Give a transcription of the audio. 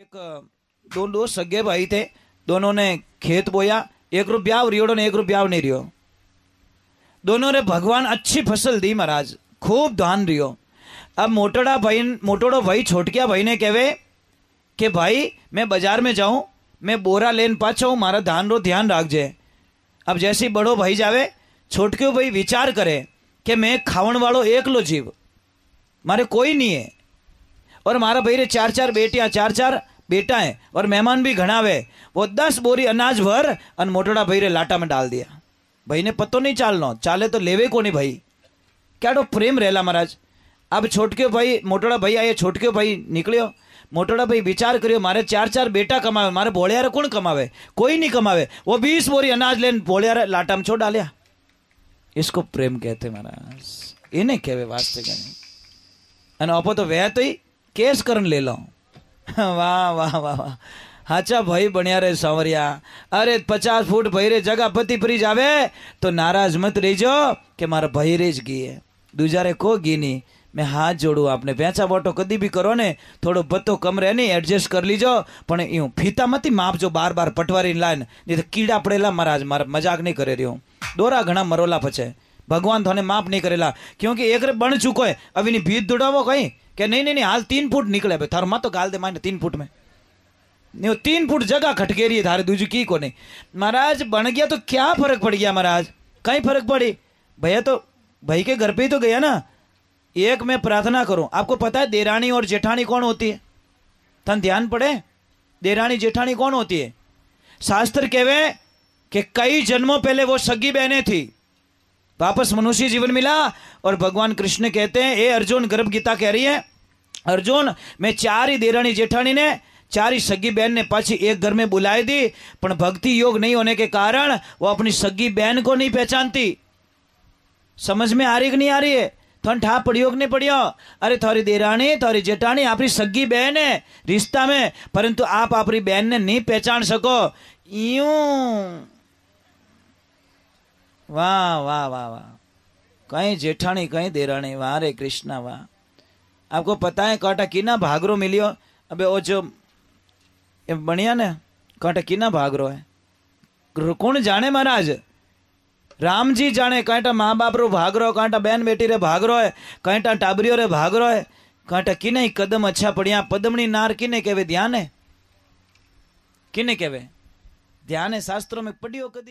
एक दो दोस्त सगे भाई थे दोनों ने खेत बोया एक रुपया रियोड़ो ने एक रुपया नहीं रियो दोनों ने भगवान अच्छी फसल दी महाराज खूब धान रियो अब मोटड़ा भाई मोटोड़ो भाई छोटकिया भाई ने कहे कि भाई मैं बाजार में जाऊं मैं बोरा लेन पाछो मारा धान रो ध्यान रख जाए अब जैसे बड़ो भाई जावे छोटके भाई विचार करे कि मैं खावण वालों एकलो जीव मारे कोई नहीं है और मारा भाई रे चार चार बेटिया चार चार बेटा है और मेहमान भी घनावे वो दस बोरी अनाज भर और मोटोड़ा भाई रे लाटा में डाल दिया भाई ने पतो नहीं चालना चाले तो लेवे को नहीं भाई क्या डो प्रेम रहला महाराज अब छोटके भाई मोटोड़ा भाई आए छोटके भाई निकलियो मोटोड़ा भाई विचार करियो मारे चार चार बेटा कमावे मारे बोलियारे कौन कमावे कोई नहीं कमावे वो बीस बोरी अनाज लेन बोलियारे लाटा में छोड़ डालिया इसको प्रेम कहते महाराज इन्हें कहे वास्ते कहने अपो तो वह तो ही કેસ करन ले લો વાહ વાહ વાહ વાહ હાચા ભાઈ બન્યા રે સાંવરિયા અરે પચાસ ફૂટ ભાઈ જગા પતિ ફરી આવે તો નારાજ મત રહીજો કે મારા ભાઈ રે જ ગીએ દુજારે કો ગીની મેં હાથ જોડું આપણે પેંચા બોટો કદી બી કરો ને થોડો બત્તો કમરે રહે નહીં એડજસ્ટ કરી લીજો પણ એવું ફીતામાંથી માપજો બાર બાર પટવારી લાઈન નહીં કીડા પડેલા મહારાજ મારા મજાક નહીં કરે રહ્યો દોરા ઘણા મરોલા પછે ભગવાન થોને માફ નહીં કરેલા કેમ કે એકરે બણ ચૂકો હવેની ભીત દોડાવો કઈ कि नहीं नहीं नहीं हाल तीन फुट निकले भाई थारो तो गाल दे माने तीन फुट में नहीं वो तीन फुट जगह रही है थारे दूजी की को नहीं महाराज बन गया तो क्या फर्क पड़ गया महाराज कहीं फर्क पड़ी भैया तो भाई के घर पे ही तो गया ना एक मैं प्रार्थना करूं आपको पता है देरानी और जेठानी कौन होती है तन ध्यान पड़े देरानी जेठानी कौन होती है शास्त्र कहवे कि कई जन्मों पहले वो सगी बहनें थी वापस मनुष्य जीवन मिला और भगवान कृष्ण कहते हैं ए अर्जुन गर्भ गीता कह रही है अर्जुन मैं चार ही देरानी जेठानी ने ही सगी बहन ने पाછી एक घर में बुलाई दी पर भक्ति योग नहीं होने के कारण वो अपनी सगी बहन को नहीं पहचानती समझ में आ रही कि नहीं आ रही है थन ठा पड़ियो नहीं पड़ियो अरे थोड़ी देरानी थोड़ी जेठानी आपकी सगी बहन है रिश्ता में परंतु आप अपनी बहन ने नहीं पहचान सको यू वाह वाह वाह वाह कहीं जेठानी कहीं देराणी वाह रे कृष्णा वाह आपको पता है कांटा किना भागरो मिलियो अबे वो जो बनिया ने कांटा किना भागरो है कौन जाने महाराज राम जी जाने कांटा माँ बाप रो भाग रो कांटा बहन बेटी रे भाग रो है कांटा टाबरियो रे भाग रो है कांटा किने ही कदम अच्छा पड़िया पदमनी नार किने केवे ध्यान है किने केवे ध्यान है शास्त्रों में पढ़ियो कदम